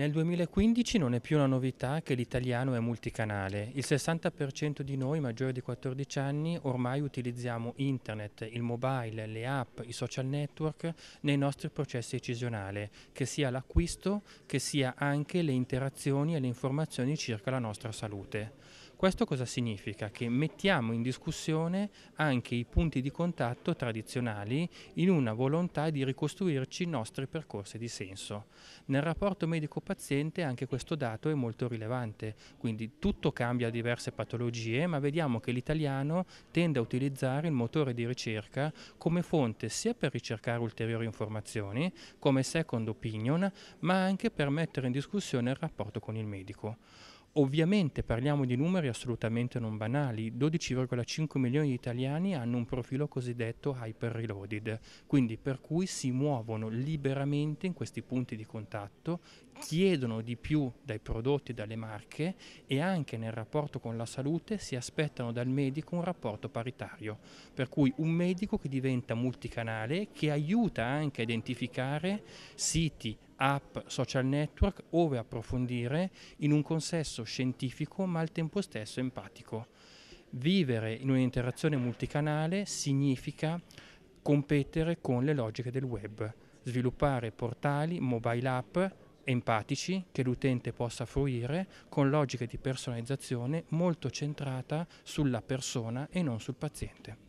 Nel 2015 non è più una novità che l'italiano è multicanale. Il 60% di noi maggiori di 14 anni ormai utilizziamo internet, il mobile, le app, i social network nei nostri processi decisionali, che sia l'acquisto, che sia anche le interazioni e le informazioni circa la nostra salute. Questo cosa significa? Che mettiamo in discussione anche i punti di contatto tradizionali in una volontà di ricostruirci i nostri percorsi di senso. Nel rapporto medico paziente anche questo dato è molto rilevante, quindi tutto cambia a diverse patologie, ma vediamo che l'italiano tende a utilizzare il motore di ricerca come fonte sia per ricercare ulteriori informazioni, come second opinion, ma anche per mettere in discussione il rapporto con il medico. Ovviamente parliamo di numeri assolutamente non banali, 12,5 milioni di italiani hanno un profilo cosiddetto hyper reloaded, quindi per cui si muovono liberamente in questi punti di contatto, chiedono di più dai prodotti, e dalle marche e anche nel rapporto con la salute si aspettano dal medico un rapporto paritario, per cui un medico che diventa multicanale, che aiuta anche a identificare siti app, social network, ove approfondire in un consesso scientifico ma al tempo stesso empatico. Vivere in un'interazione multicanale significa competere con le logiche del web, sviluppare portali, mobile app empatici che l'utente possa fruire con logiche di personalizzazione molto centrata sulla persona e non sul paziente.